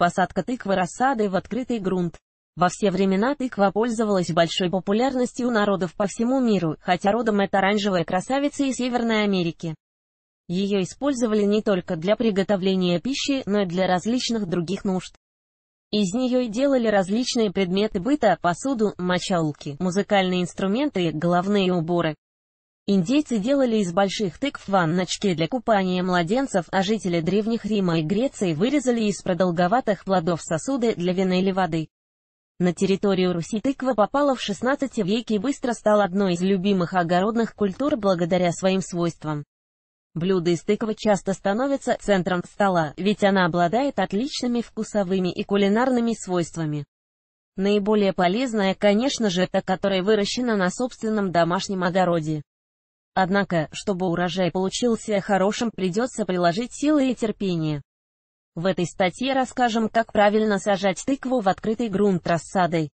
Посадка тыквы рассады в открытый грунт. Во все времена тыква пользовалась большой популярностью у народов по всему миру, хотя родом это оранжевая красавица из Северной Америки. Ее использовали не только для приготовления пищи, но и для различных других нужд. Из нее и делали различные предметы быта, посуду, мочалки, музыкальные инструменты, головные уборы. Индейцы делали из больших тыкв ванночки для купания младенцев, а жители Древних Рима и Греции вырезали из продолговатых плодов сосуды для вина или воды. На территорию Руси тыква попала в XVI веке и быстро стала одной из любимых огородных культур благодаря своим свойствам. Блюда из тыквы часто становятся центром стола, ведь она обладает отличными вкусовыми и кулинарными свойствами. Наиболее полезная, конечно же, та, которая выращена на собственном домашнем огороде. Однако, чтобы урожай получился хорошим, придется приложить силы и терпение. В этой статье расскажем, как правильно сажать тыкву в открытый грунт рассадой.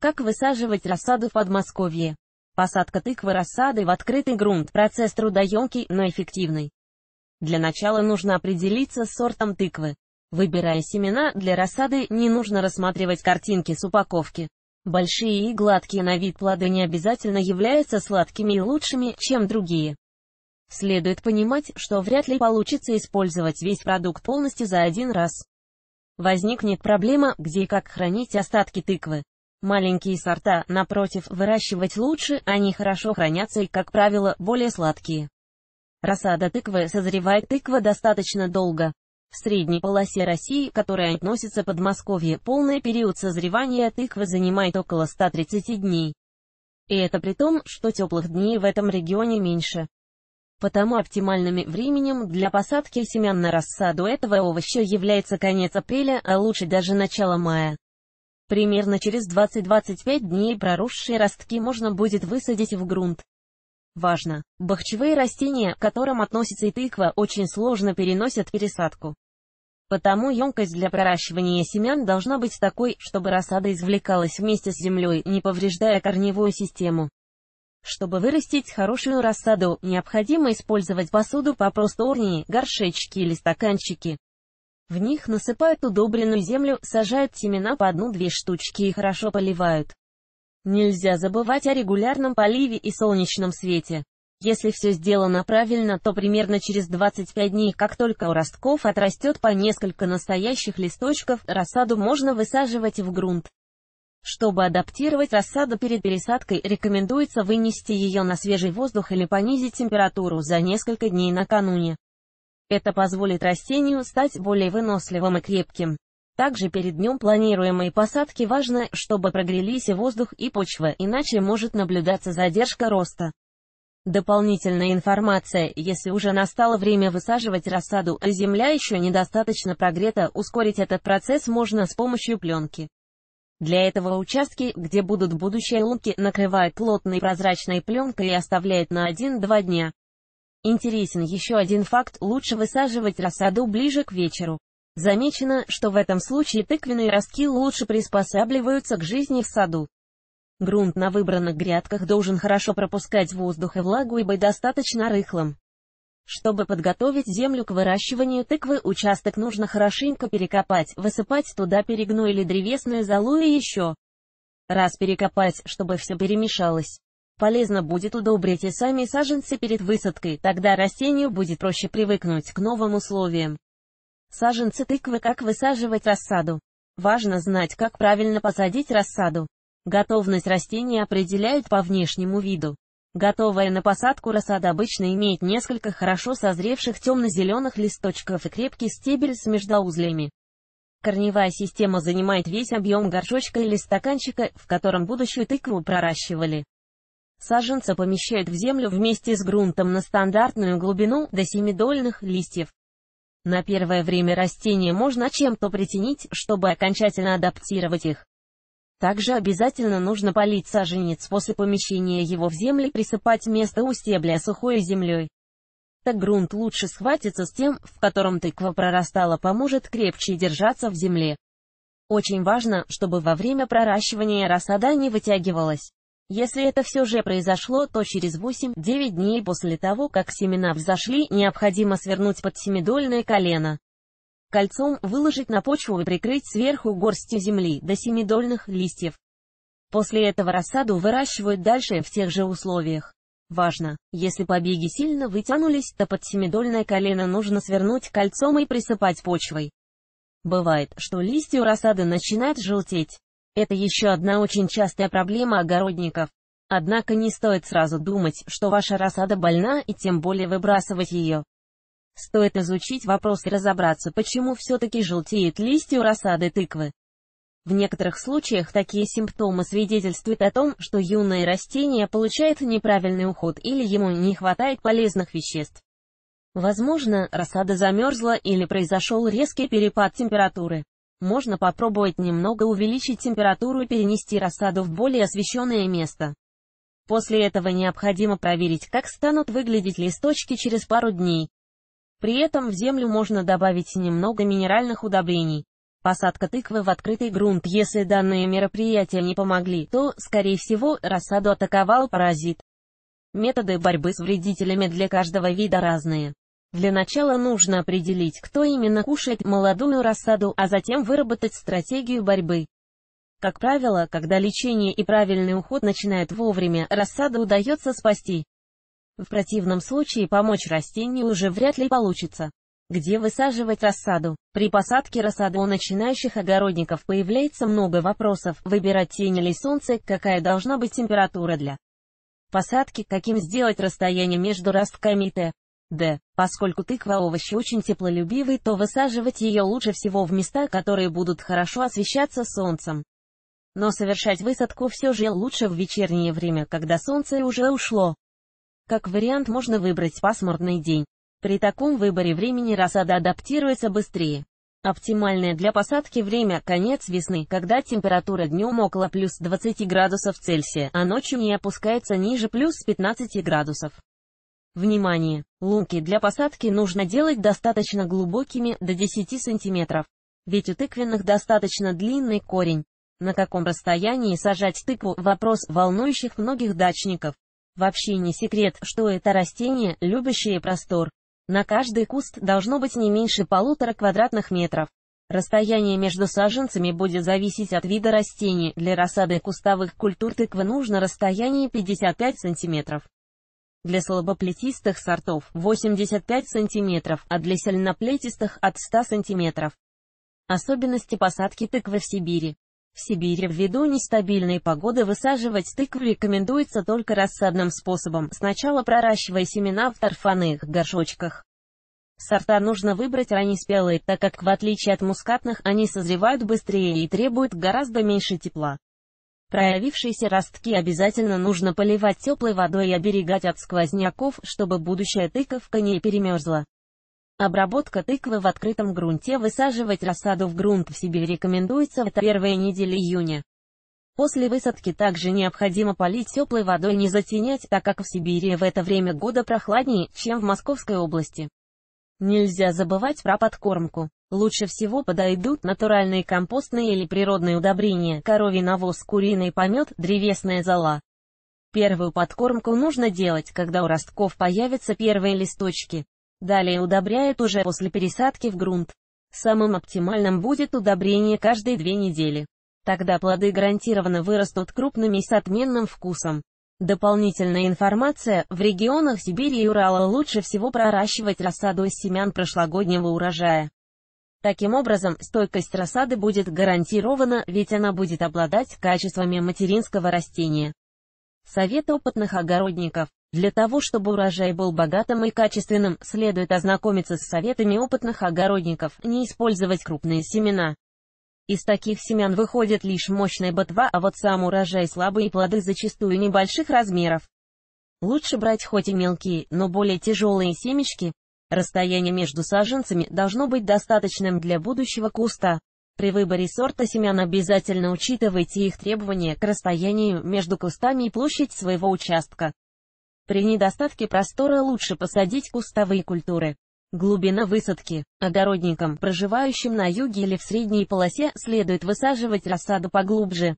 Как высаживать рассаду в Подмосковье. Посадка тыквы рассады в открытый грунт – процесс трудоемкий, но эффективный. Для начала нужно определиться с сортом тыквы. Выбирая семена для рассады, не нужно рассматривать картинки с упаковки. Большие и гладкие на вид плоды не обязательно являются сладкими и лучшими, чем другие. Следует понимать, что вряд ли получится использовать весь продукт полностью за один раз. Возникнет проблема, где и как хранить остатки тыквы. Маленькие сорта, напротив, выращивать лучше, они хорошо хранятся и, как правило, более сладкие. Рассада тыквы созревает тыква достаточно долго. В средней полосе России, которая относится Подмосковье, полный период созревания тыквы занимает около 130 дней. И это при том, что теплых дней в этом регионе меньше. Потому оптимальным временем для посадки семян на рассаду этого овоща является конец апреля, а лучше даже начало мая. Примерно через 20-25 дней проросшие ростки можно будет высадить в грунт. Важно! Бахчевые растения, к которым относится и тыква, очень сложно переносят пересадку. Потому емкость для проращивания семян должна быть такой, чтобы рассада извлекалась вместе с землей, не повреждая корневую систему. Чтобы вырастить хорошую рассаду, необходимо использовать посуду по просторнее, горшечки или стаканчики. В них насыпают удобренную землю, сажают семена по одну-две штучки и хорошо поливают. Нельзя забывать о регулярном поливе и солнечном свете. Если все сделано правильно, то примерно через 25 дней, как только у ростков отрастет по несколько настоящих листочков, рассаду можно высаживать в грунт. Чтобы адаптировать рассаду перед пересадкой, рекомендуется вынести ее на свежий воздух или понизить температуру за несколько дней накануне. Это позволит растению стать более выносливым и крепким. Также перед днем планируемой посадки важно, чтобы прогрелись и воздух, и почва, иначе может наблюдаться задержка роста. Дополнительная информация, если уже настало время высаживать рассаду, а земля еще недостаточно прогрета, ускорить этот процесс можно с помощью пленки. Для этого участки, где будут будущие лунки, накрывают плотной прозрачной пленкой и оставляют на 1-2 дня. Интересен еще один факт, лучше высаживать рассаду ближе к вечеру. Замечено, что в этом случае тыквенные ростки лучше приспосабливаются к жизни в саду. Грунт на выбранных грядках должен хорошо пропускать воздух и влагу и быть достаточно рыхлым. Чтобы подготовить землю к выращиванию тыквы, участок нужно хорошенько перекопать, высыпать туда перегной или древесную золу и еще раз перекопать, чтобы все перемешалось. Полезно будет удобрить и сами саженцы перед высадкой, тогда растению будет проще привыкнуть к новым условиям. Саженцы тыквы как высаживать рассаду. Важно знать, как правильно посадить рассаду. Готовность растения определяют по внешнему виду. Готовая на посадку рассада обычно имеет несколько хорошо созревших темно-зеленых листочков и крепкий стебель с междоузлями. Корневая система занимает весь объем горшочка или стаканчика, в котором будущую тыкву проращивали. Саженца помещают в землю вместе с грунтом на стандартную глубину до семидольных листьев. На первое время растения можно чем-то притянить, чтобы окончательно адаптировать их. Также обязательно нужно полить саженец после помещения его в землю, присыпать место у стебля сухой землей. Так грунт лучше схватится с тем, в котором тыква прорастала, поможет крепче держаться в земле. Очень важно, чтобы во время проращивания рассада не вытягивалась. Если это все же произошло, то через 8-9 дней после того, как семена взошли, необходимо свернуть под семидольное колено. Кольцом выложить на почву и прикрыть сверху горстью земли до семидольных листьев. После этого рассаду выращивают дальше в тех же условиях. Важно, если побеги сильно вытянулись, то под семидольное колено нужно свернуть кольцом и присыпать почвой. Бывает, что листья у рассады начинают желтеть. Это еще одна очень частая проблема огородников. Однако не стоит сразу думать, что ваша рассада больна и тем более выбрасывать ее. Стоит изучить вопрос и разобраться, почему все-таки желтеют листья у рассады тыквы. В некоторых случаях такие симптомы свидетельствуют о том, что юное растение получает неправильный уход или ему не хватает полезных веществ. Возможно, рассада замерзла или произошел резкий перепад температуры. Можно попробовать немного увеличить температуру и перенести рассаду в более освещенное место. После этого необходимо проверить, как станут выглядеть листочки через пару дней. При этом в землю можно добавить немного минеральных удобрений. Посадка тыквы в открытый грунт Если данные мероприятия не помогли, то, скорее всего, рассаду атаковал паразит. Методы борьбы с вредителями для каждого вида разные. Для начала нужно определить, кто именно кушает молодую рассаду, а затем выработать стратегию борьбы. Как правило, когда лечение и правильный уход начинают вовремя, рассаду удается спасти. В противном случае помочь растению уже вряд ли получится. Где высаживать рассаду? При посадке рассады у начинающих огородников появляется много вопросов. Выбирать тень или солнце, какая должна быть температура для посадки, каким сделать расстояние между ростками и т. Д. Поскольку тыква овощи очень теплолюбивый, то высаживать ее лучше всего в места, которые будут хорошо освещаться солнцем. Но совершать высадку все же лучше в вечернее время, когда солнце уже ушло. Как вариант можно выбрать пасмурный день. При таком выборе времени рассада адаптируется быстрее. Оптимальное для посадки время – конец весны, когда температура днем около плюс 20 градусов Цельсия, а ночью не опускается ниже плюс 15 градусов. Внимание! Лунки для посадки нужно делать достаточно глубокими, до 10 см. Ведь у тыквенных достаточно длинный корень. На каком расстоянии сажать тыкву – вопрос волнующих многих дачников. Вообще не секрет, что это растение, любящее простор. На каждый куст должно быть не меньше полутора квадратных метров. Расстояние между саженцами будет зависеть от вида растения. Для рассады кустовых культур тыквы нужно расстояние 55 см. Для слабоплетистых сортов 85 см, а для сильноплетистых от 100 см. Особенности посадки тыквы в Сибири. В Сибири ввиду нестабильной погоды высаживать тыкву рекомендуется только рассадным способом, сначала проращивая семена в торфяных горшочках. Сорта нужно выбрать раннеспелые, так как в отличие от мускатных они созревают быстрее и требуют гораздо меньше тепла. Проявившиеся ростки обязательно нужно поливать теплой водой и оберегать от сквозняков, чтобы будущая тыковка не перемерзла. Обработка тыквы в открытом грунте Высаживать рассаду в грунт в Сибири рекомендуется в первые недели июня. После высадки также необходимо полить теплой водой и не затенять, так как в Сибири в это время года прохладнее, чем в Московской области. Нельзя забывать про подкормку. Лучше всего подойдут натуральные компостные или природные удобрения, коровий навоз, куриный помет, древесная зола. Первую подкормку нужно делать, когда у ростков появятся первые листочки. Далее удобряют уже после пересадки в грунт. Самым оптимальным будет удобрение каждые две недели. Тогда плоды гарантированно вырастут крупными и с отменным вкусом. Дополнительная информация, в регионах Сибири и Урала лучше всего проращивать рассаду из семян прошлогоднего урожая. Таким образом, стойкость рассады будет гарантирована, ведь она будет обладать качествами материнского растения. Совет опытных огородников. Для того, чтобы урожай был богатым и качественным, следует ознакомиться с советами опытных огородников, не использовать крупные семена. Из таких семян выходит лишь мощная ботва, а вот сам урожай слабый и плоды зачастую небольших размеров. Лучше брать хоть и мелкие, но более тяжелые семечки, Расстояние между саженцами должно быть достаточным для будущего куста. При выборе сорта семян обязательно учитывайте их требования к расстоянию между кустами и площадь своего участка. При недостатке простора лучше посадить кустовые культуры. Глубина высадки. Огородникам, проживающим на юге или в средней полосе, следует высаживать рассаду поглубже.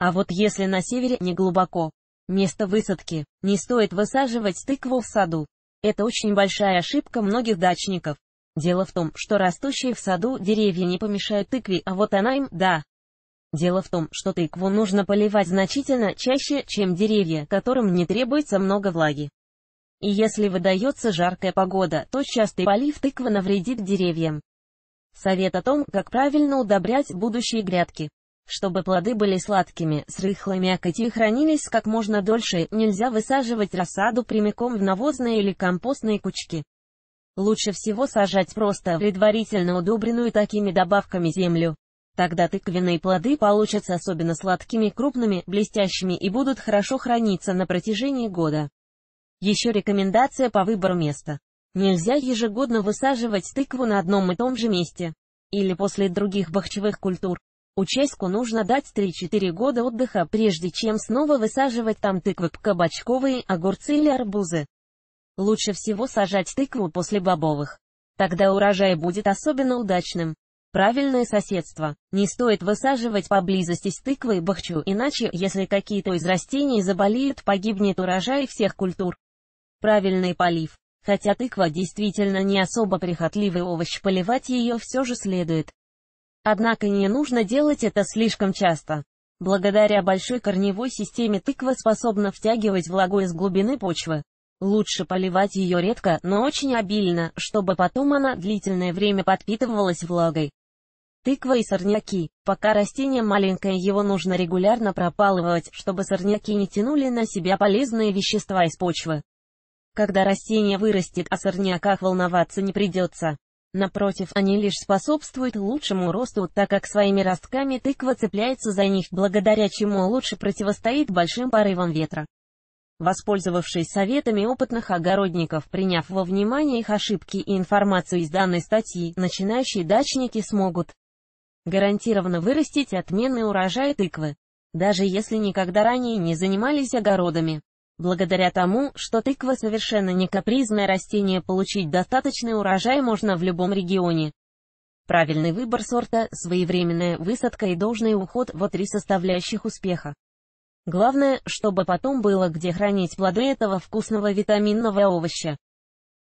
А вот если на севере, не глубоко. Место высадки. Не стоит высаживать тыкву в саду. Это очень большая ошибка многих дачников. Дело в том, что растущие в саду деревья не помешают тыкве, а вот она им – да. Дело в том, что тыкву нужно поливать значительно чаще, чем деревья, которым не требуется много влаги. И если выдается жаркая погода, то частый полив тыквы навредит деревьям. Совет о том, как правильно удобрять будущие грядки. Чтобы плоды были сладкими, с рыхлой мякотью а и хранились как можно дольше, нельзя высаживать рассаду прямиком в навозные или компостные кучки. Лучше всего сажать просто предварительно удобренную такими добавками землю. Тогда тыквенные плоды получатся особенно сладкими, крупными, блестящими и будут хорошо храниться на протяжении года. Еще рекомендация по выбору места. Нельзя ежегодно высаживать тыкву на одном и том же месте. Или после других бахчевых культур. Участку нужно дать 3-4 года отдыха, прежде чем снова высаживать там тыквы, кабачковые, огурцы или арбузы. Лучше всего сажать тыкву после бобовых. Тогда урожай будет особенно удачным. Правильное соседство. Не стоит высаживать поблизости с тыквой бахчу, иначе, если какие-то из растений заболеют, погибнет урожай всех культур. Правильный полив. Хотя тыква действительно не особо прихотливый овощ, поливать ее все же следует. Однако не нужно делать это слишком часто. Благодаря большой корневой системе тыква способна втягивать влагу из глубины почвы. Лучше поливать ее редко, но очень обильно, чтобы потом она длительное время подпитывалась влагой. Тыква и сорняки. Пока растение маленькое, его нужно регулярно пропалывать, чтобы сорняки не тянули на себя полезные вещества из почвы. Когда растение вырастет, о сорняках волноваться не придется. Напротив, они лишь способствуют лучшему росту, так как своими ростками тыква цепляется за них, благодаря чему лучше противостоит большим порывам ветра. Воспользовавшись советами опытных огородников, приняв во внимание их ошибки и информацию из данной статьи, начинающие дачники смогут гарантированно вырастить отменный урожай тыквы, даже если никогда ранее не занимались огородами. Благодаря тому, что тыква совершенно не капризное растение, получить достаточный урожай можно в любом регионе. Правильный выбор сорта, своевременная высадка и должный уход – вот три составляющих успеха. Главное, чтобы потом было где хранить плоды этого вкусного витаминного овоща.